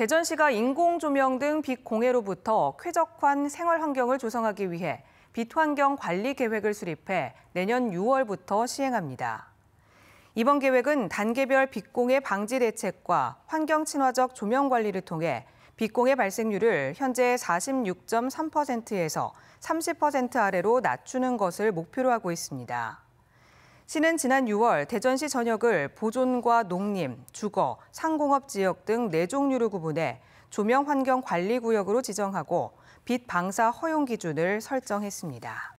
대전시가 인공조명 등 빛 공해로부터 쾌적한 생활 환경을 조성하기 위해 빛 환경 관리 계획을 수립해 내년 6월부터 시행합니다. 이번 계획은 단계별 빛공해 방지 대책과 환경 친화적 조명 관리를 통해 빛공해 발생률을 현재 46.3%에서 30% 아래로 낮추는 것을 목표로 하고 있습니다. 시는 지난 6월 대전시 전역을 보존과 농림, 주거, 상공업 지역 등 4종류로 구분해 조명 환경 관리 구역으로 지정하고 빛 방사 허용 기준을 설정했습니다.